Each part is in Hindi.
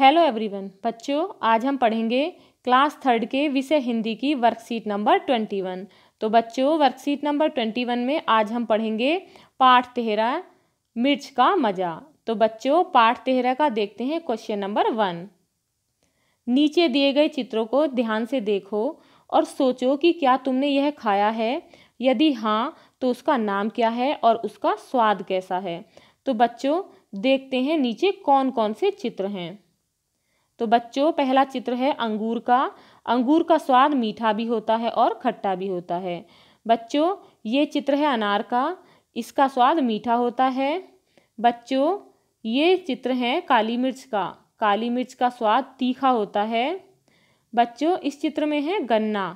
हेलो एवरीवन बच्चों आज हम पढ़ेंगे क्लास थर्ड के विषय हिंदी की वर्कशीट नंबर ट्वेंटी वन तो बच्चों वर्कशीट नंबर ट्वेंटी वन में आज हम पढ़ेंगे पाठ तेहरा मिर्च का मज़ा तो बच्चों पाठ तेहरा का देखते हैं क्वेश्चन नंबर वन नीचे दिए गए चित्रों को ध्यान से देखो और सोचो कि क्या तुमने यह खाया है यदि हाँ तो उसका नाम क्या है और उसका स्वाद कैसा है तो बच्चों देखते हैं नीचे कौन कौन से चित्र हैं तो बच्चों पहला चित्र है अंगूर का अंगूर का स्वाद मीठा भी होता है और खट्टा भी होता है बच्चों ये चित्र है अनार का इसका स्वाद मीठा होता है बच्चों ये चित्र है काली मिर्च का काली मिर्च का स्वाद तीखा होता है बच्चों इस चित्र में है गन्ना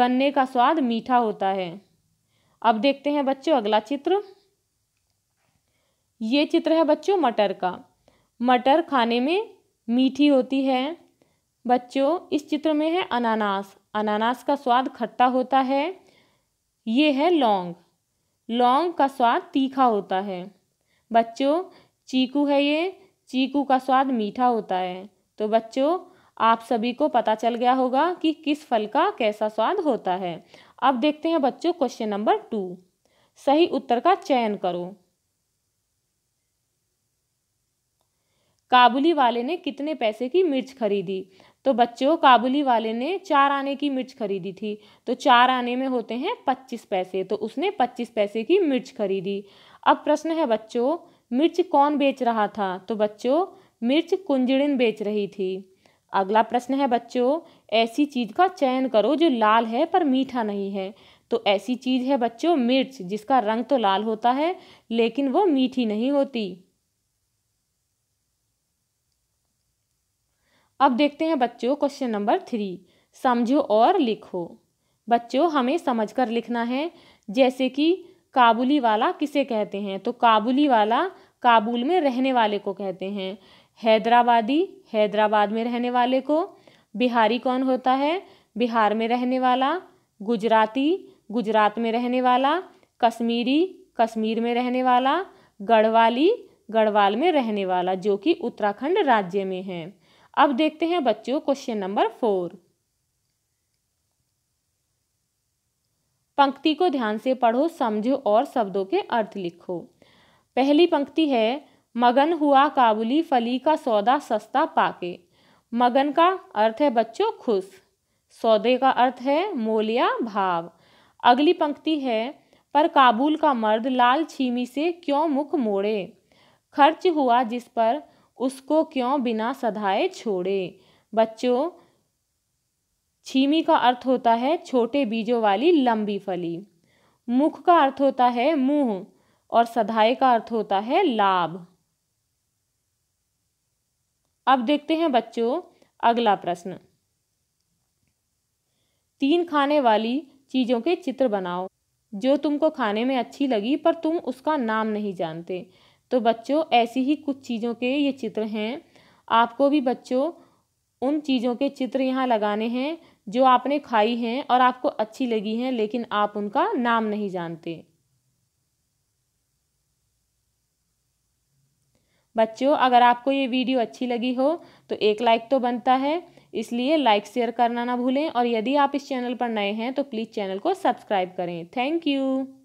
गन्ने का स्वाद मीठा होता है अब देखते हैं बच्चों अगला चित्र ये चित्र है बच्चों मटर का मटर खाने में मीठी होती है बच्चों इस चित्र में है अनानास अनानास का स्वाद खट्टा होता है ये है लौंग लौंग का स्वाद तीखा होता है बच्चों चीकू है ये चीकू का स्वाद मीठा होता है तो बच्चों आप सभी को पता चल गया होगा कि किस फल का कैसा स्वाद होता है अब देखते हैं बच्चों क्वेश्चन नंबर टू सही उत्तर का चयन करो काबुली वाले ने कितने पैसे की मिर्च खरीदी तो बच्चों काबुली वाले ने चार आने की मिर्च खरीदी थी तो चार आने में होते हैं पच्चीस पैसे तो उसने पच्चीस पैसे की मिर्च खरीदी अब प्रश्न है बच्चों मिर्च कौन बेच रहा था तो बच्चों मिर्च कुंजड़िन बेच रही थी अगला प्रश्न है बच्चों ऐसी चीज़ का चयन करो जो लाल है पर मीठा नहीं है तो ऐसी चीज़ है बच्चों मिर्च जिसका रंग तो लाल होता है लेकिन वो मीठी नहीं होती अब देखते हैं बच्चों क्वेश्चन नंबर थ्री समझो और लिखो बच्चों हमें समझ कर लिखना है जैसे कि काबुली वाला किसे कहते हैं तो काबुली वाला काबुल में रहने वाले को कहते हैं हैदराबादी हैदराबाद में रहने वाले को बिहारी कौन होता है बिहार में रहने वाला गुजराती गुजरात में रहने वाला कश्मीरी कश्मीर में रहने वाला गढ़वाली गढ़वाल में रहने वाला जो कि उत्तराखंड राज्य में है अब देखते हैं बच्चों क्वेश्चन नंबर फोर पंक्ति को ध्यान से पढ़ो समझो और शब्दों के अर्थ लिखो पहली पंक्ति है मगन हुआ काबुली फली का सौदा सस्ता पाके मगन का अर्थ है बच्चों खुश सौदे का अर्थ है मोल या भाव अगली पंक्ति है पर काबुल का मर्द लाल छीमी से क्यों मुख मोड़े खर्च हुआ जिस पर उसको क्यों बिना सधाए छोड़े बच्चों छीमी का अर्थ होता है छोटे बीजों वाली लंबी फली मुख का अर्थ होता है मुंह और सधाए का अर्थ होता है लाभ अब देखते हैं बच्चों अगला प्रश्न तीन खाने वाली चीज़ों के चित्र बनाओ जो तुमको खाने में अच्छी लगी पर तुम उसका नाम नहीं जानते तो बच्चों ऐसी ही कुछ चीज़ों के ये चित्र हैं आपको भी बच्चों उन चीज़ों के चित्र यहाँ लगाने हैं जो आपने खाई हैं और आपको अच्छी लगी हैं लेकिन आप उनका नाम नहीं जानते बच्चों अगर आपको ये वीडियो अच्छी लगी हो तो एक लाइक तो बनता है इसलिए लाइक शेयर करना ना भूलें और यदि आप इस चैनल पर नए हैं तो प्लीज़ चैनल को सब्सक्राइब करें थैंक यू